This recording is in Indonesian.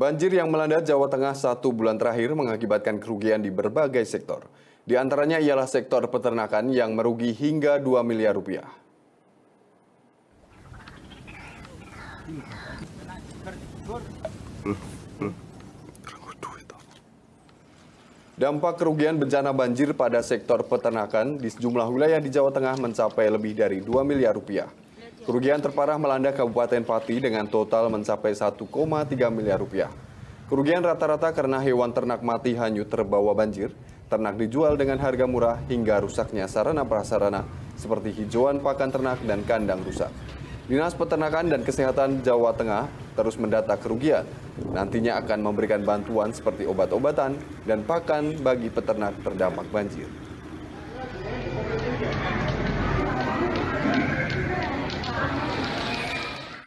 Banjir yang melanda Jawa Tengah satu bulan terakhir mengakibatkan kerugian di berbagai sektor. Di antaranya ialah sektor peternakan yang merugi hingga 2 miliar rupiah. Dampak kerugian bencana banjir pada sektor peternakan di sejumlah wilayah di Jawa Tengah mencapai lebih dari 2 miliar rupiah. Kerugian terparah melanda Kabupaten Pati dengan total mencapai 1,3 miliar rupiah. Kerugian rata-rata karena hewan ternak mati hanyut terbawa banjir, ternak dijual dengan harga murah hingga rusaknya sarana-prasarana seperti hijauan pakan ternak dan kandang rusak. Dinas Peternakan dan Kesehatan Jawa Tengah terus mendata kerugian. Nantinya akan memberikan bantuan seperti obat-obatan dan pakan bagi peternak terdampak banjir.